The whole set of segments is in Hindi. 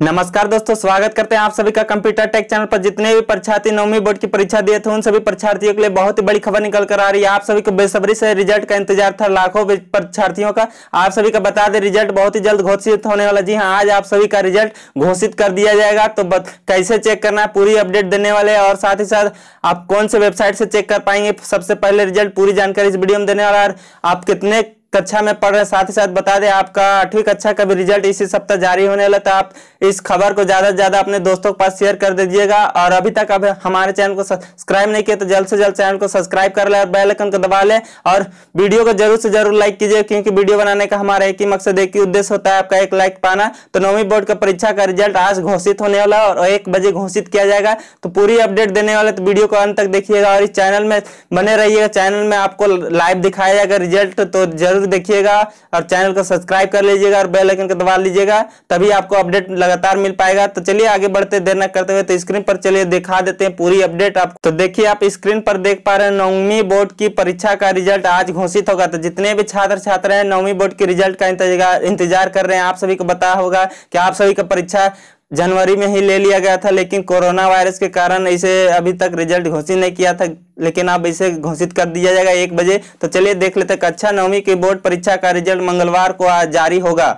नमस्कार दोस्तों स्वागत करते हैं आप सभी का कंप्यूटर टेक चैनल पर जितने भी परीक्षार्थी नौवीं बोर्ड की परीक्षा दिए थे उन सभी परीक्षार्थियों के लिए बहुत ही बड़ी खबर निकल कर आ रही है आप सभी को बेसब्री से रिजल्ट का इंतजार था लाखों परीक्षार्थियों का आप सभी का बता दें रिजल्ट बहुत ही जल्द घोषित होने वाला जी हाँ आज आप सभी का रिजल्ट घोषित कर दिया जाएगा तो कैसे चेक करना है पूरी अपडेट देने वाले और साथ ही साथ आप कौन से वेबसाइट से चेक कर पाएंगे सबसे पहले रिजल्ट पूरी जानकारी इस वीडियो में देने वाला है आप कितने कक्षा में पढ़ रहे साथ ही साथ बता दें आपका आठवीं कक्षा अच्छा का भी रिजल्ट इसी सप्ताह जारी होने वाला था आप इस खबर को ज़्यादा से ज़्यादा अपने दोस्तों के पास शेयर कर दीजिएगा और अभी तक अब हमारे चैनल को सब्सक्राइब नहीं किया तो जल्द से जल्द चैनल को सब्सक्राइब कर ले और बेलकन को दबा लें और वीडियो को जरूर से जरूर लाइक कीजिए क्योंकि वीडियो बनाने का हमारा एक ही मकसद एक ही उद्देश्य होता है आपका एक लाइक पाना तो नौवीं बोर्ड का परीक्षा का रिजल्ट आज घोषित होने वाला है और एक बजे घोषित किया जाएगा तो पूरी अपडेट देने वाला तो वीडियो को अंत तक देखिएगा और इस चैनल में बने रहिएगा चैनल में आपको लाइव दिखाया जाएगा रिजल्ट तो जरूर को देखिएगा और चैनल को सब्सक्राइब कर लीजिएगा और बेल आइकन को दबा लीजिएगा तभी आपको अपडेट लगातार मिल पाएगा तो चलिए आगे बढ़ते देर न करते हुए तो स्क्रीन पर चलिए दिखा देते हैं पूरी अपडेट आपको तो देखिए आप स्क्रीन पर देख पा रहे हैं नौवीं बोर्ड की परीक्षा का रिजल्ट आज घोषित होगा तो जितने भी छात्र छात्र है नौवीं बोर्ड के रिजल्ट का इंतजार कर रहे हैं आप सभी को बताया होगा कि आप सभी का परीक्षा जनवरी में ही ले लिया गया था लेकिन कोरोना वायरस के कारण इसे अभी तक रिजल्ट घोषित नहीं किया था लेकिन आप इसे घोषित कर दिया जाएगा एक बजे तो चलिए देख लेते कक्षा अच्छा नौवीं की बोर्ड परीक्षा का रिजल्ट मंगलवार को आज जारी होगा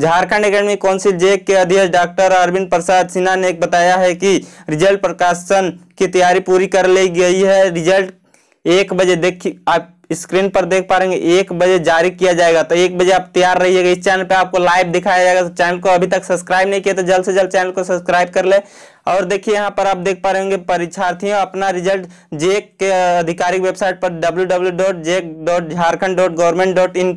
झारखंड एकेडमी काउंसिल जे के अध्यक्ष डॉक्टर अरविंद प्रसाद सिन्हा ने बताया है कि रिजल्ट प्रकाशन की तैयारी पूरी कर ली गई है रिजल्ट एक बजे देखिए आप स्क्रीन पर देख पा रहे हैं एक बजे जारी किया जाएगा तो एक बजे आप तैयार रहिएगा इस चैनल पे आपको लाइव दिखाया जाएगा तो चैनल को अभी तक सब्सक्राइब नहीं किया तो जल्द से जल्द चैनल को सब्सक्राइब कर ले और देखिए यहाँ पर आप देख पा रहे होंगे परीक्षार्थियों अपना रिजल्ट जेक के आधिकारिक वेबसाइट पर डब्ल्यू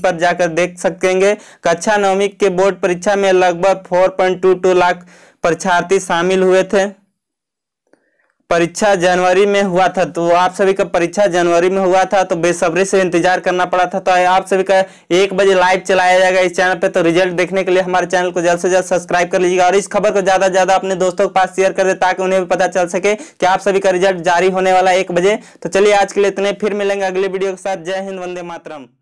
पर जाकर देख सकेंगे कक्षा नौवीं के बोर्ड परीक्षा में लगभग फोर लाख परीक्षार्थी शामिल हुए थे परीक्षा जनवरी में हुआ था तो आप सभी का परीक्षा जनवरी में हुआ था तो बेसब्री से इंतजार करना पड़ा था तो आप सभी का एक बजे लाइव चलाया जाएगा इस चैनल पे तो रिजल्ट देखने के लिए हमारे चैनल को जल्द से जल्द सब्सक्राइब कर लीजिएगा और इस खबर को ज्यादा से ज्यादा अपने दोस्तों के पास शेयर कर दे ताकि उन्हें भी पता चल सके कि आप सभी का रिजल्ट जारी होने वाला है एक बजे तो चलिए आज के लिए इतने फिर मिलेंगे अगले वीडियो के साथ जय हिंद वंदे मातरम